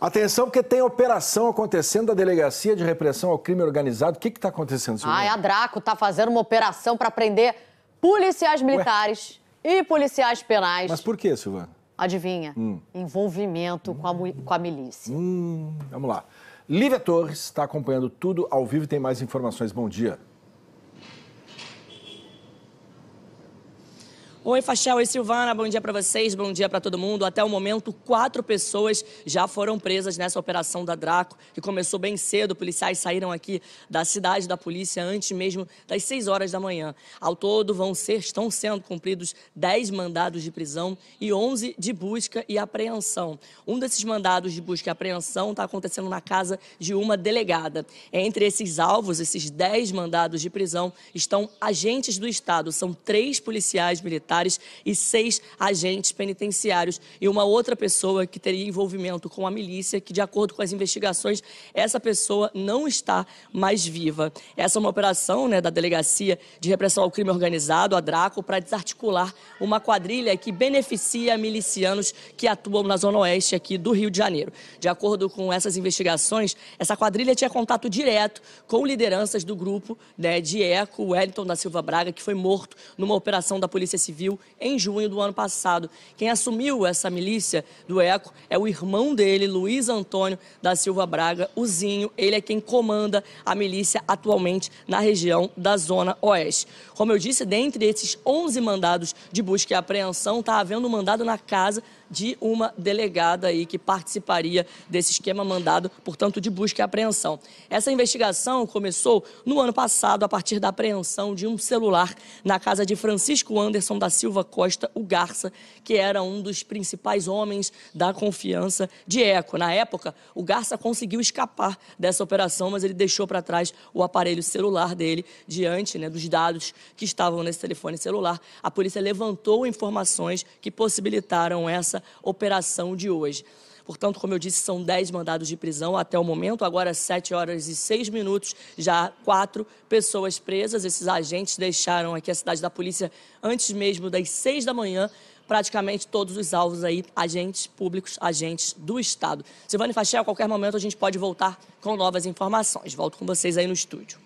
Atenção, porque tem operação acontecendo da Delegacia de Repressão ao Crime Organizado. O que está acontecendo, senhor? Ah, a Draco está fazendo uma operação para prender policiais militares Ué? e policiais penais. Mas por que, Silvana? Adivinha? Hum. Envolvimento hum. Com, a, com, a, milícia. Hum. Vamos lá. Lívia Torres está acompanhando tudo ao vivo e tem mais informações. Bom dia. Oi, Fachel, oi, Silvana, bom dia para vocês, bom dia para todo mundo. Até o momento, quatro pessoas já foram presas nessa operação da Draco, que começou bem cedo. Policiais saíram aqui da cidade da polícia antes mesmo das seis horas da manhã. Ao todo, vão ser, estão sendo cumpridos dez mandados de prisão e onze de busca e apreensão. Um desses mandados de busca e apreensão está acontecendo na casa de uma delegada. Entre esses alvos, esses dez mandados de prisão, estão agentes do Estado, são três policiais militares militares e seis agentes penitenciários e uma outra pessoa que teria envolvimento com a milícia, que de acordo com as investigações, essa pessoa não está mais viva. Essa é uma operação né, da Delegacia de Repressão ao Crime Organizado, a DRACO, para desarticular uma quadrilha que beneficia milicianos que atuam na Zona Oeste aqui do Rio de Janeiro. De acordo com essas investigações, essa quadrilha tinha contato direto com lideranças do grupo né, de ECO, Wellington da Silva Braga, que foi morto numa operação da Polícia Civil Civil em junho do ano passado. Quem assumiu essa milícia do ECO é o irmão dele, Luiz Antônio da Silva Braga, o Zinho. Ele é quem comanda a milícia atualmente na região da Zona Oeste. Como eu disse, dentre esses 11 mandados de busca e apreensão, está havendo um mandado na casa de uma delegada aí que participaria desse esquema mandado, portanto, de busca e apreensão. Essa investigação começou no ano passado a partir da apreensão de um celular na casa de Francisco Anderson da Silva Costa, o Garça, que era um dos principais homens da confiança de Eco. Na época, o Garça conseguiu escapar dessa operação, mas ele deixou para trás o aparelho celular dele diante né, dos dados que estavam nesse telefone celular. A polícia levantou informações que possibilitaram essa operação de hoje. Portanto, como eu disse, são 10 mandados de prisão até o momento. Agora, 7 horas e 6 minutos, já quatro pessoas presas. Esses agentes deixaram aqui a cidade da polícia antes mesmo das 6 da manhã. Praticamente todos os alvos aí, agentes públicos, agentes do Estado. Silvane Fachel, a qualquer momento a gente pode voltar com novas informações. Volto com vocês aí no estúdio.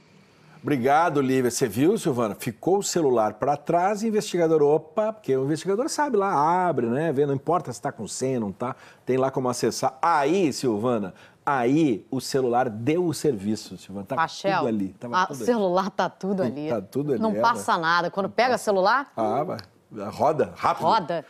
Obrigado, Lívia. Você viu, Silvana? Ficou o celular para trás e investigador, opa, porque o investigador sabe lá, abre, né? Vê, não importa se está com senha, não tá, tem lá como acessar. Aí, Silvana, aí o celular deu o serviço, Silvana. Tá Rachel, tudo ali. Tava o celular tá tudo tá ali. Tá tudo ali. Não é, passa né? nada. Quando não pega o celular. Ah, hum. vai. Roda, rápido. Roda.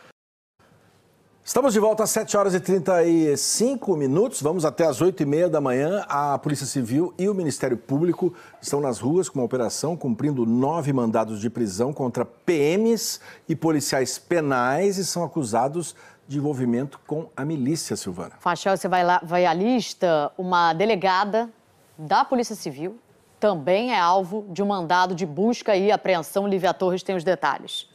Estamos de volta às 7 horas e 35 minutos. Vamos até às 8 e meia da manhã. A Polícia Civil e o Ministério Público estão nas ruas com uma operação cumprindo nove mandados de prisão contra PMs e policiais penais e são acusados de envolvimento com a milícia, Silvana. Fachel, você vai, lá, vai à lista. Uma delegada da Polícia Civil também é alvo de um mandado de busca e apreensão. Lívia Torres tem os detalhes.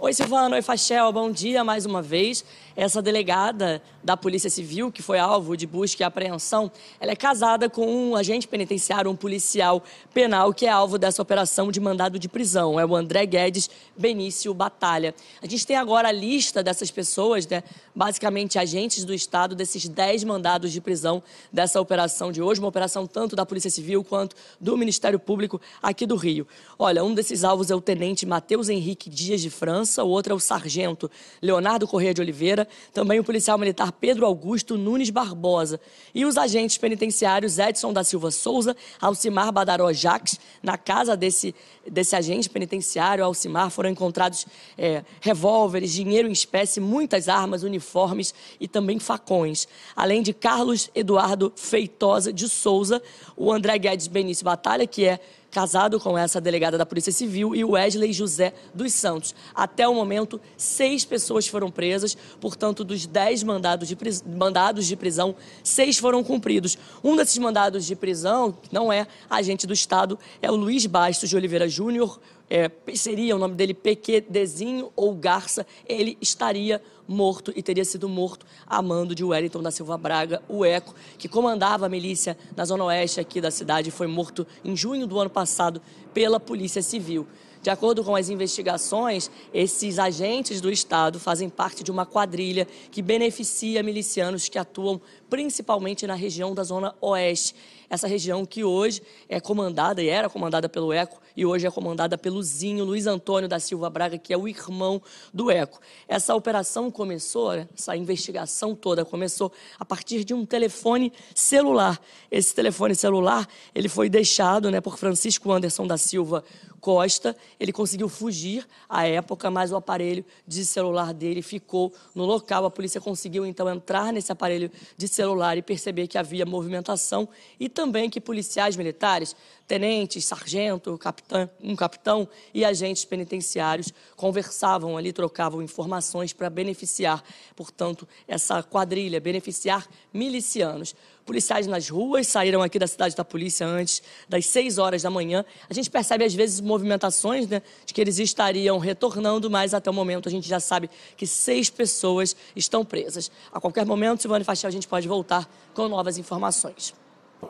Oi, Silvana. Oi, Fachel. Bom dia mais uma vez. Essa delegada da Polícia Civil, que foi alvo de busca e apreensão, ela é casada com um agente penitenciário, um policial penal, que é alvo dessa operação de mandado de prisão. É o André Guedes Benício Batalha. A gente tem agora a lista dessas pessoas, né? basicamente agentes do Estado, desses 10 mandados de prisão dessa operação de hoje, uma operação tanto da Polícia Civil quanto do Ministério Público aqui do Rio. Olha, um desses alvos é o tenente Matheus Henrique Dias de França, o outro é o sargento Leonardo Corrêa de Oliveira também o policial militar Pedro Augusto Nunes Barbosa e os agentes penitenciários Edson da Silva Souza, Alcimar Badaró Jaques. Na casa desse, desse agente penitenciário, Alcimar, foram encontrados é, revólveres, dinheiro em espécie, muitas armas, uniformes e também facões. Além de Carlos Eduardo Feitosa de Souza, o André Guedes Benício Batalha, que é casado com essa delegada da Polícia Civil, e Wesley José dos Santos. Até o momento, seis pessoas foram presas, portanto, dos dez mandados de, pris... mandados de prisão, seis foram cumpridos. Um desses mandados de prisão, que não é agente do Estado, é o Luiz Bastos de Oliveira Júnior, é, seria o nome dele Pequedezinho ou Garça, ele estaria morto e teria sido morto a mando de Wellington da Silva Braga, o Eco, que comandava a milícia na zona oeste aqui da cidade, foi morto em junho do ano passado pela Polícia Civil. De acordo com as investigações, esses agentes do Estado fazem parte de uma quadrilha que beneficia milicianos que atuam principalmente na região da Zona Oeste essa região que hoje é comandada e era comandada pelo ECO e hoje é comandada pelo Zinho Luiz Antônio da Silva Braga, que é o irmão do ECO. Essa operação começou, essa investigação toda começou a partir de um telefone celular. Esse telefone celular, ele foi deixado, né, por Francisco Anderson da Silva Costa, ele conseguiu fugir à época, mas o aparelho de celular dele ficou no local. A polícia conseguiu então entrar nesse aparelho de celular e perceber que havia movimentação e também que policiais militares, tenentes, sargento, capitã, um capitão e agentes penitenciários conversavam ali, trocavam informações para beneficiar, portanto, essa quadrilha, beneficiar milicianos. Policiais nas ruas saíram aqui da cidade da polícia antes das 6 horas da manhã. A gente percebe às vezes movimentações né, de que eles estariam retornando, mas até o momento a gente já sabe que seis pessoas estão presas. A qualquer momento, Silvane Fachel, a gente pode voltar com novas informações.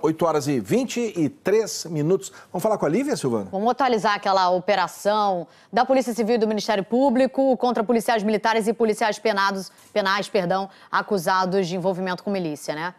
8 horas e 23 minutos. Vamos falar com a Lívia, Silvana? Vamos atualizar aquela operação da Polícia Civil e do Ministério Público contra policiais militares e policiais penados, penais perdão, acusados de envolvimento com milícia, né?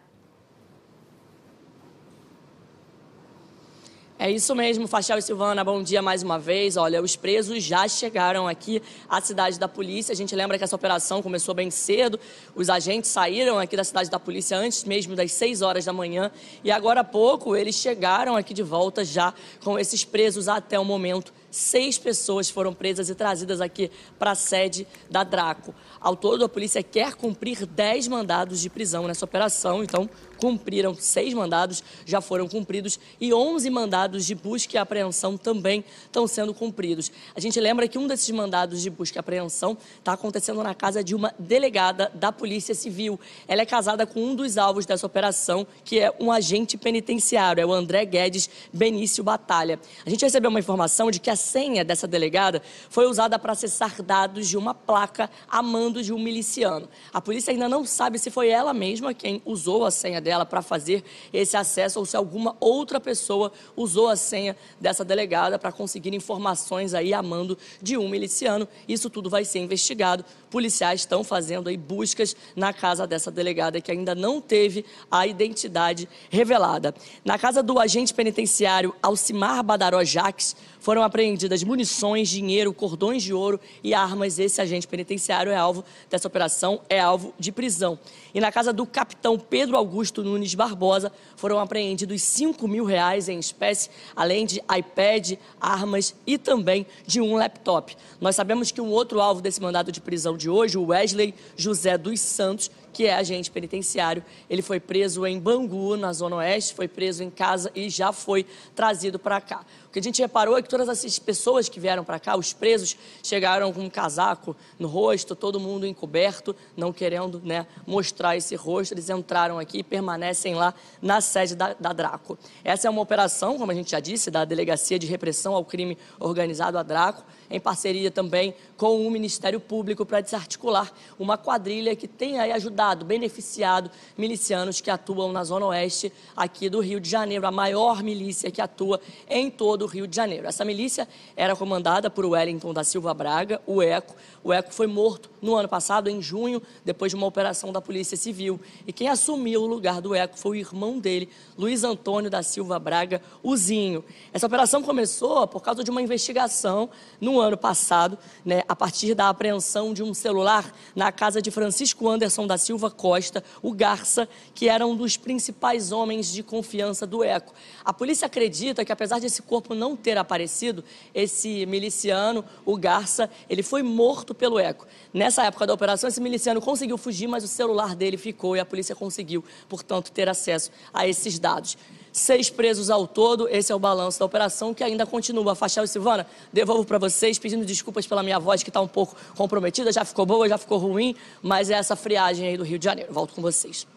É isso mesmo, Fachal e Silvana, bom dia mais uma vez. Olha, os presos já chegaram aqui à cidade da polícia. A gente lembra que essa operação começou bem cedo. Os agentes saíram aqui da cidade da polícia antes mesmo das 6 horas da manhã. E agora há pouco eles chegaram aqui de volta já com esses presos até o momento. Seis pessoas foram presas e trazidas aqui para a sede da Draco. Ao todo, a polícia quer cumprir 10 mandados de prisão nessa operação, então cumpriram seis mandados, já foram cumpridos, e 11 mandados de busca e apreensão também estão sendo cumpridos. A gente lembra que um desses mandados de busca e apreensão está acontecendo na casa de uma delegada da Polícia Civil. Ela é casada com um dos alvos dessa operação, que é um agente penitenciário, é o André Guedes Benício Batalha. A gente recebeu uma informação de que a senha dessa delegada foi usada para acessar dados de uma placa a mando de um miliciano. A polícia ainda não sabe se foi ela mesma quem usou a senha dela dela para fazer esse acesso ou se alguma outra pessoa usou a senha dessa delegada para conseguir informações aí a mando de um miliciano. Isso tudo vai ser investigado. Policiais estão fazendo aí buscas na casa dessa delegada que ainda não teve a identidade revelada. Na casa do agente penitenciário Alcimar Badaró Jaques, foram apreendidas munições, dinheiro, cordões de ouro e armas. Esse agente penitenciário é alvo dessa operação, é alvo de prisão. E na casa do capitão Pedro Augusto Augusto Nunes Barbosa foram apreendidos 5 mil reais em espécie, além de iPad, armas e também de um laptop. Nós sabemos que um outro alvo desse mandado de prisão de hoje, o Wesley José dos Santos, que é agente penitenciário. Ele foi preso em Bangu, na Zona Oeste, foi preso em casa e já foi trazido para cá. O que a gente reparou é que todas essas pessoas que vieram para cá, os presos, chegaram com um casaco no rosto, todo mundo encoberto, não querendo né, mostrar esse rosto. Eles entraram aqui e permanecem lá na sede da, da Draco. Essa é uma operação, como a gente já disse, da Delegacia de Repressão ao Crime Organizado, a Draco, em parceria também com o Ministério Público para desarticular uma quadrilha que tem aí ajudado beneficiado milicianos que atuam na Zona Oeste aqui do Rio de Janeiro, a maior milícia que atua em todo o Rio de Janeiro. Essa milícia era comandada por Wellington da Silva Braga, o ECO. O ECO foi morto no ano passado, em junho, depois de uma operação da Polícia Civil. E quem assumiu o lugar do ECO foi o irmão dele, Luiz Antônio da Silva Braga, Uzinho. Essa operação começou por causa de uma investigação no ano passado, né, a partir da apreensão de um celular na casa de Francisco Anderson da Silva. Silva Costa, o Garça, que era um dos principais homens de confiança do ECO. A polícia acredita que, apesar desse corpo não ter aparecido, esse miliciano, o Garça, ele foi morto pelo ECO. Nessa época da operação, esse miliciano conseguiu fugir, mas o celular dele ficou e a polícia conseguiu, portanto, ter acesso a esses dados. Seis presos ao todo, esse é o balanço da operação que ainda continua. Fachel e Silvana, devolvo para vocês, pedindo desculpas pela minha voz que está um pouco comprometida, já ficou boa, já ficou ruim, mas é essa friagem aí do Rio de Janeiro. Volto com vocês.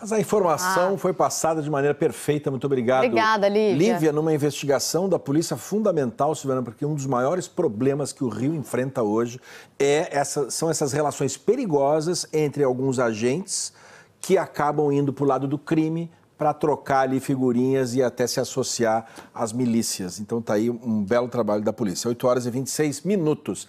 Mas a informação ah. foi passada de maneira perfeita, muito obrigado. Obrigada, Lívia. Lívia, numa investigação da polícia fundamental, Silvana, porque um dos maiores problemas que o Rio enfrenta hoje é essa, são essas relações perigosas entre alguns agentes que acabam indo para o lado do crime, para trocar ali figurinhas e até se associar às milícias. Então tá aí um belo trabalho da polícia. 8 horas e 26 minutos.